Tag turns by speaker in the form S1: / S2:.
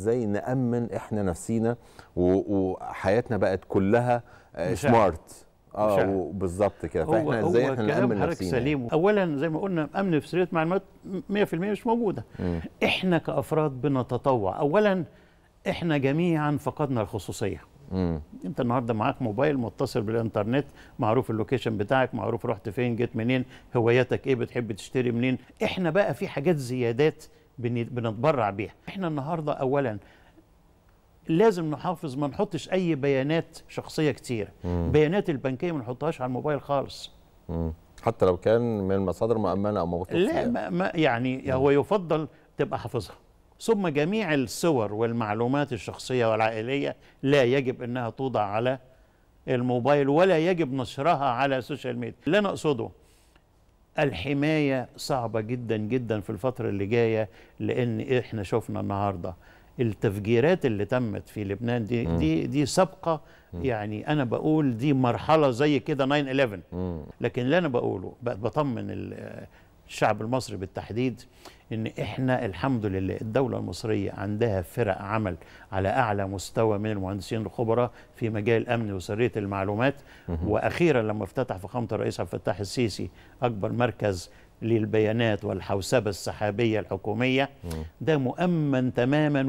S1: ازاي نامن احنا نفسينا وحياتنا بقت كلها سمارت اه, آه، بالظبط كده فاحنا ازاي احنا نامن نفسينا سليم اولا زي ما قلنا امن في سريه معلومات 100% مش موجوده م. احنا كافراد بنتطوع اولا احنا جميعا فقدنا الخصوصيه مم. انت النهارده معاك موبايل متصل بالانترنت معروف اللوكيشن بتاعك معروف رحت فين جيت منين هواياتك ايه بتحب تشتري منين احنا بقى في حاجات زيادات بنتبرع بيها احنا النهارده اولا لازم نحافظ ما نحطش اي بيانات شخصيه كتير مم. بيانات البنكيه ما نحطهاش على الموبايل خالص مم. حتى لو كان من مصادر مؤمنه او موثوقه لا ما يعني مم. هو يفضل تبقى حافظها ثم جميع الصور والمعلومات الشخصيه والعائليه لا يجب انها توضع على الموبايل ولا يجب نشرها على السوشيال ميديا اللي انا اقصده الحماية صعبة جدا جدا في الفترة اللي جاية لأن إحنا شفنا النهاردة التفجيرات اللي تمت في لبنان دي دي دي سابقه يعني انا بقول دي مرحله زي كده 9 11 لكن اللي انا بقوله بطمن الشعب المصري بالتحديد ان احنا الحمد لله الدوله المصريه عندها فرق عمل على اعلى مستوى من المهندسين الخبراء في مجال الامن وسريه المعلومات واخيرا لما افتتح فخامه الرئيس عبد الفتاح السيسي اكبر مركز للبيانات والحوسبه السحابيه الحكوميه ده مؤمن تماما